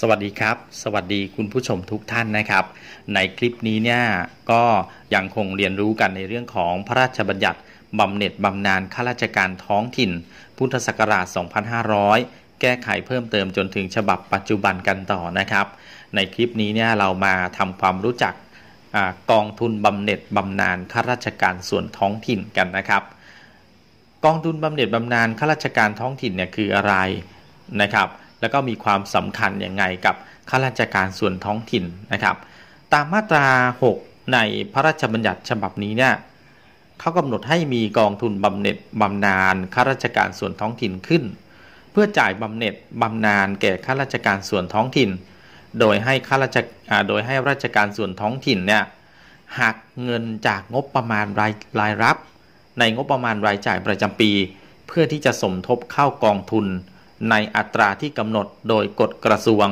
สวัสดีครับสวัสดีคุณผู้ชมทุกท่านนะครับ ในคลิปนี้เนี่ยก็ยังคงเรียนรู้กันในเรื่องของพระราชบัญญัติบำเหน็จบำนาญข้าราชการท้องถิ่น พุทธศักราช 2500 แก้ไขเพิ่มเติมจนถึงฉบับปัจจุบันกันต่อนะครับ ในคลิปนี้เนี่ยเรามาทำความรู้จักอกองทุนบำเหน็จบำนาญข้าราชการส่วนท้องถิ่นกันนะครับ กองทุนบำเหน็จบำนาญข้าราชการท้องถิ่นเนี่ยคืออะไรนะครับแล้วก็มีความสำคัญอย่างไงกับข้าราชการส่วนท้องถิ่นนะครับ ตามมาตรา 6 ในพระราชบัญญัติฉบับนี้เนี่ยเขากำหนดให้มีกองทุนบำเหน็จบำนาญข้าราชการส่วนท้องถิ่นขึ้น เพื่อจ่ายบำเหน็จบำนาญแก่ข้าราชการส่วนท้องถิ่น โดยให้ข้าราชโดยให้ราชการส่วนท้องถิ่นเนี่ยหักเงินจากงบประมาณรายรายรับ ในงบประมาณรายจ่ายประจำปี เพื่อที่จะสมทบเข้ากองทุนในอัตราที่กำหนดโดยกฎกระทรวง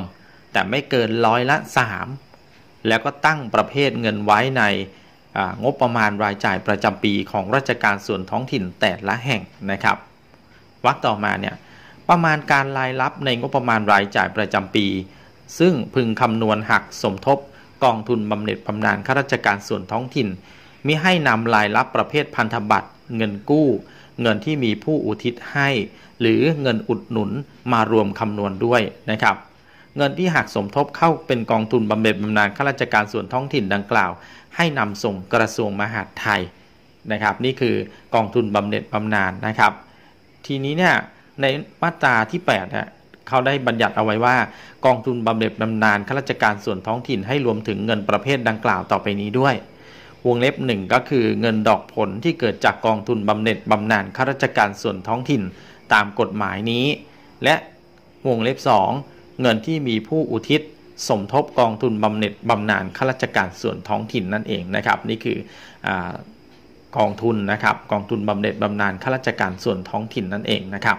แต่ไม่เกินร้อยละ 3แล้วก็ตั้งประเภทเงินไว้ในงบประมาณรายจ่ายประจำปีของราชการส่วนท้องถิ่นแต่ละแห่งนะครับ วักต่อมาเนี่ย ประมาณการรายรับในงบประมาณรายจ่ายประจำปี ซึ่งพึงคำนวณหักสมทบกองทุนบำเหน็จบำนาญข้าราชการส่วนท้องถิ่นมิให้นำรายรับประเภทพันธบัตรเงินกู้เงินที่มีผู้อุทิศให้หรือเงินอุดหนุนมารวมคำนวณด้วยนะครับ เงินที่หักสมทบเข้าเป็นกองทุนบำเหน็จบำนาญข้าราชการส่วนท้องถิ่นดังกล่าว ให้นำส่งกระทรวงมหาดไทยนะครับนี่คือกองทุนบำเหน็จบำนาญนะครับ ทีนี้เนี่ยในมาตราที่8เนี่ยเขาได้บัญญัติเอาไว้ว่า กองทุนบำเหน็จบำนาญข้าราชการส่วนท้องถิ่นให้รวมถึงเงินประเภทดังกล่าวต่อไปนี้ด้วยวงเล็บหนึ่งก็คือเงินดอกผลที่เกิดจากกองทุนบำเหน็จบำนาญข้าราชการส่วนท้องถิ่น ตามกฎหมายนี้ และวงเล็บสองเงินที่มีผู้อุทิศสมทบกองทุนบำเหน็จบำนาญข้าราชการส่วนท้องถิ่นนั่นเองนะครับนี่คืออกองทุนนะครับกองทุนบำเหน็จบำนาญข้าราชการส่วนท้องถิ่นนั่นเองนะครับ